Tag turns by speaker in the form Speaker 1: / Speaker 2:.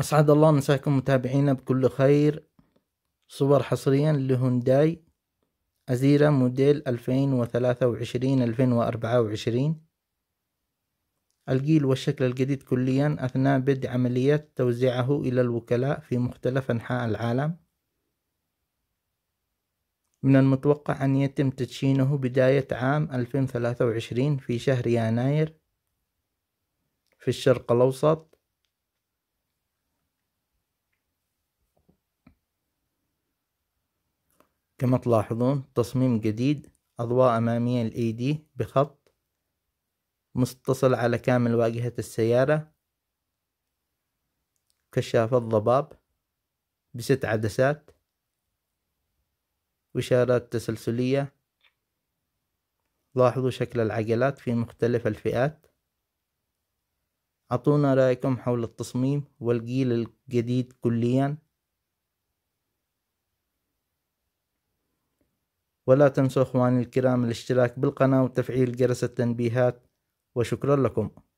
Speaker 1: أسعد الله مساكم متابعينا بكل خير صور حصريا لهونداي أزيرا موديل ألفين وثلاثة وعشرين ألفين وأربعة وعشرين الجيل والشكل الجديد كليا أثناء بدء عملية توزيعه إلى الوكلاء في مختلف أنحاء العالم من المتوقع أن يتم تدشينه بداية عام 2023 في شهر يناير في الشرق الأوسط كما تلاحظون تصميم جديد أضواء أمامية ال دي بخط متصل على كامل واجهة السيارة كشافة ضباب بست عدسات وإشارات تسلسلية لاحظوا شكل العجلات في مختلف الفئات أعطونا رأيكم حول التصميم والجيل الجديد كليا ولا تنسوا إخواني الكرام الاشتراك بالقناة وتفعيل جرس التنبيهات وشكرا لكم